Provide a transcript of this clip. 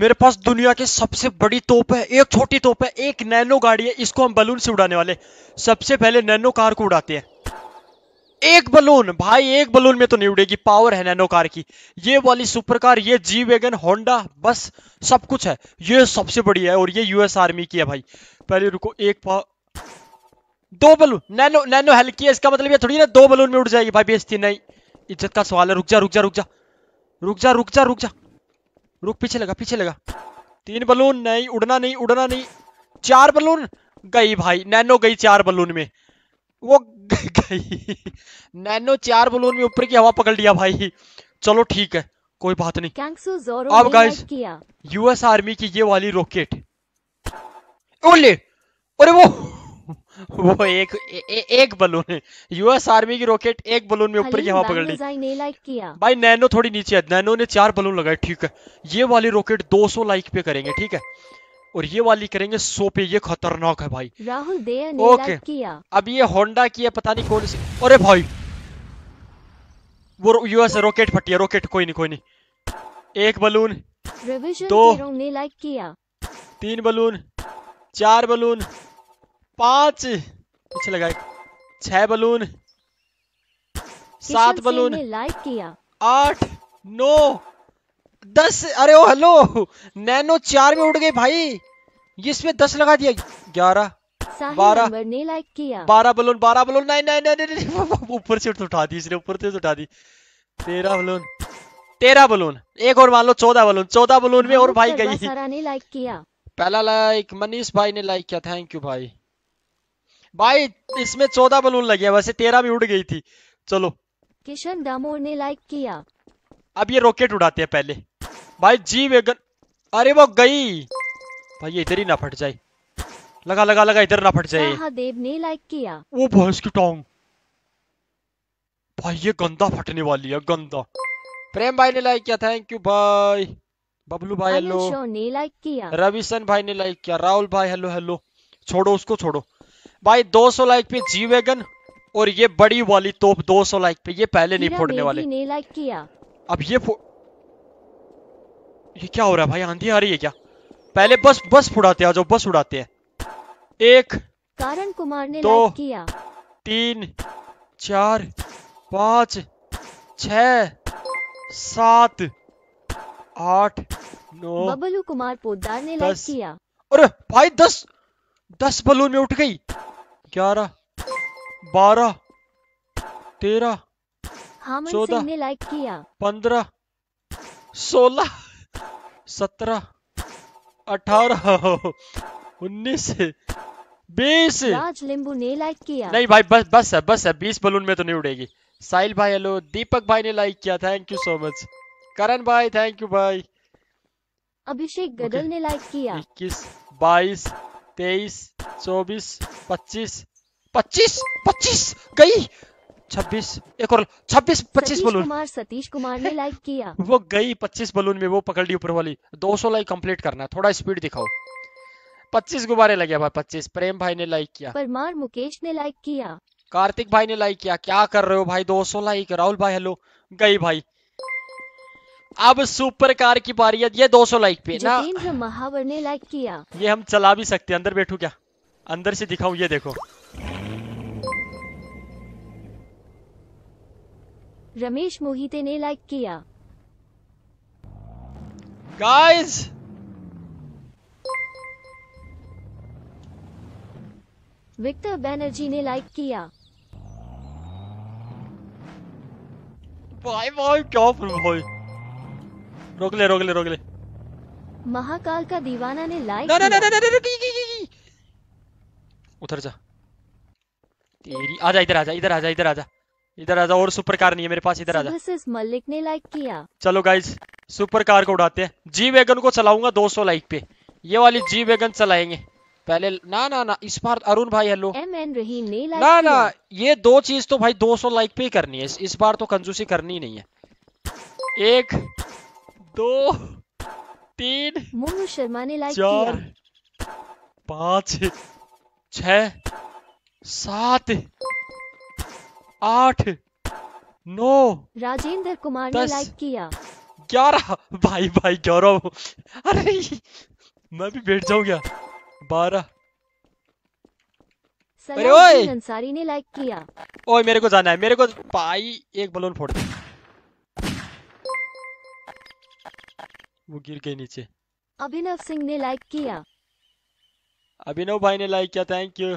मेरे पास दुनिया की सबसे बड़ी तोप है एक छोटी तोप है एक नैनो गाड़ी है इसको हम बलून से उड़ाने वाले सबसे पहले नैनो कार को उड़ाते हैं एक बलून भाई एक बलून में तो नहीं उड़ेगी पावर है नैनो कार की ये वाली सुपर कार ये जी वेगन होंडा बस सब कुछ है ये सबसे बड़ी है और ये यूएस आर्मी की है भाई पहले रुको एक पा दो बलून नैनो नैनो हल्की है इसका मतलब ये थोड़ी ना दो बलून में उड़ जाएगी भाई बेचती नहीं इज्जत का सवाल है रुक जा रुक जा रुक जा रुक जा रुक जा रुक जा रुक पीछे लगा पीछे लगा तीन बलून नहीं उड़ना नहीं उड़ना नहीं चार बलून गई भाई नैनो गई चार बलून में वो गई नैनो चार बलून में ऊपर की हवा पकड़ लिया भाई चलो ठीक है कोई बात नहीं अब गाइस यूएस आर्मी की ये वाली रॉकेट ओले अरे वो वो एक ए, ए, एक बलून है यूएस आर्मी की रॉकेट एक बलून में ऊपर की हवा पकड़ ली लाइक किया भाई नैनो थोड़ी नीचे है नैनो ने चार बलून लगाए ठीक है ये वाली रॉकेट 200 लाइक पे करेंगे ठीक है और ये वाली करेंगे सो पे ये खतरनाक है भाई राहुल ओके किया अब ये होंडा की है पता नहीं कौन सी अरे भाई वो यूएस रॉकेट फटी है रॉकेट कोई नहीं कोई नहीं एक बलून दो ने लाइक किया तीन बलून चार बलून पांच पीछे लगाए छह बलून सात बलून लाइक किया आठ नौ दस अरे ओ हेलो नैनो चार में उड़ गए भाई इसमें दस लगा दिया ग्यारह बारह ने लाइक किया बारह बलून बारह बलून नहीं नहीं नहीं नहीं ऊपर से उठा दी इसने ऊपर से उठा दी तेरह बलून तेरह बलून एक और मान लो चौदह बलून चौदह बलून में हाँ, और भाई गई लाइक किया पहला लाइक मनीष भाई ने लाइक किया थैंक यू भाई भाई इसमें चौदह बलून लगे वैसे तेरह भी उड़ गई थी चलो किशन दामोर ने लाइक किया अब ये रॉकेट उड़ाते हैं पहले भाई जी वेगन अरे वो गई भाई ये इधर ही ना फट जाए लगा लगा लगा इधर ना फट जाए देव ने लाइक किया वो भैंस की टांग भाई ये गंदा फटने वाली है गंदा प्रेम भाई ने लाइक किया थैंक यू भाई बबलू भाई हेलो ने लाइक किया रविशन भाई ने लाइक किया राहुल भाई हेलो हेलो छोड़ो उसको छोड़ो भाई 200 लाइक पे जी वैगन और ये बड़ी वाली तोप 200 लाइक पे ये पहले नहीं फोड़ने वाले ने लाइक किया अब ये फो... ये क्या हो रहा है भाई आंधी आ रही है क्या पहले बस बस फुड़ाते हैं जाओ बस उड़ाते हैं एक कारण कुमार ने दो किया तीन चार पांच छ सात आठ नौ बबलू कुमार पोदार ने लाइक किया अरे भाई दस दस बलून में उठ गई ग्यारह बारह तेरह हाँ, चौदह लाइक किया पंद्रह सोलह सत्रह अठारह उन्नीस बीस लिंबू ने लाइक किया नहीं भाई बस बस है बस है बीस बलून में तो नहीं उड़ेगी साहिल भाई हेलो दीपक भाई ने लाइक किया thank you so much Karan भाई थैंक यू भाई अभिषेक गदल okay. ने लाइक किया इक्कीस बाईस तेईस चौबीस पच्चीस पच्चीस पच्चीस गई छब्बीस एक और छब्बीस पच्चीस बलून कुमार सतीश कुमार ने लाइक किया वो गई पच्चीस बलून में वो पकड़ ली ऊपर वाली दो सौ लाइक कंप्लीट करना थोड़ा स्पीड दिखाओ पच्चीस गुब्बारे लगे भाई पच्चीस प्रेम भाई ने लाइक किया परमार मुकेश ने लाइक किया कार्तिक भाई ने लाइक किया क्या कर रहे हो भाई दो सौ लाइक राहुल भाई हेलो गई भाई अब सुपर कार की बारी है ये 200 लाइक पे ना महावर ने लाइक किया ये हम चला भी सकते हैं अंदर बैठू क्या अंदर से दिखाऊं ये देखो रमेश मोहिते ने लाइक किया गाइस विक्टर बैनर्जी ने लाइक किया भाई भाई क्या भाई रोक ले रोक ले रोक ले महाकाल का दीवाना ने लाइक ना ना ना ना ना ना उधर जा तेरी जा इधर आजा इधर आजा इधर आजा इधर आजा और सुपर कार नहीं है मेरे पास इधर आजा सुबह मलिक ने लाइक किया चलो गाइस सुपर कार को उड़ाते हैं जी वैगन को चलाऊंगा 200 लाइक पे ये वाली जी वैगन चलाएंगे पहले ना ना ना इस बार अरुण भाई हेलो एम एन रहीम ने लाइक ना ना ये दो चीज तो भाई 200 लाइक पे ही करनी है इस बार तो कंजूसी करनी ही नहीं है एक दो तीन मोनू शर्मा ने लाइक चार पाँच छ सात आठ नौ राजेंद्र कुमार ने लाइक किया ग्यारह भाई भाई गौरव अरे मैं भी बैठ जाऊ क्या बारह अरे ओए अंसारी ने लाइक किया ओए मेरे को जाना है मेरे को भाई एक बलून फोड़ दे वो गिर के नीचे अभिनव सिंह ने लाइक किया अभिनव भाई ने लाइक किया थैंक यू